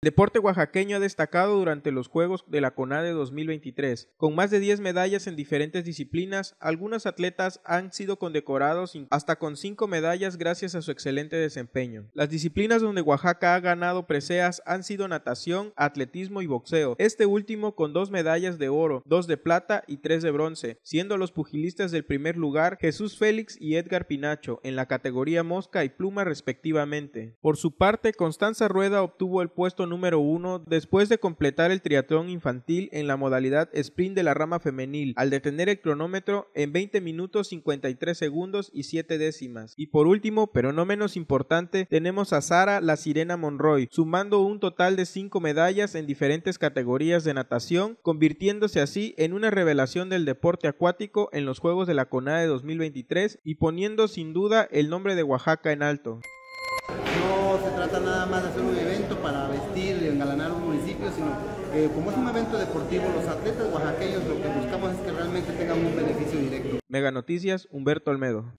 El deporte oaxaqueño ha destacado durante los Juegos de la CONADE 2023. Con más de 10 medallas en diferentes disciplinas, algunos atletas han sido condecorados hasta con 5 medallas gracias a su excelente desempeño. Las disciplinas donde Oaxaca ha ganado preseas han sido natación, atletismo y boxeo, este último con 2 medallas de oro, 2 de plata y 3 de bronce, siendo los pugilistas del primer lugar Jesús Félix y Edgar Pinacho en la categoría mosca y pluma respectivamente. Por su parte, Constanza Rueda obtuvo el puesto número uno después de completar el triatlón infantil en la modalidad sprint de la rama femenil, al detener el cronómetro en 20 minutos 53 segundos y 7 décimas. Y por último, pero no menos importante, tenemos a Sara la Sirena Monroy, sumando un total de 5 medallas en diferentes categorías de natación, convirtiéndose así en una revelación del deporte acuático en los Juegos de la CONADE 2023 y poniendo sin duda el nombre de Oaxaca en alto. No se trata nada más de hacer engalanar un municipio, sino como es un evento deportivo, los atletas oaxaqueños lo que buscamos es que realmente tengan un beneficio directo. Mega Noticias, Humberto Almedo.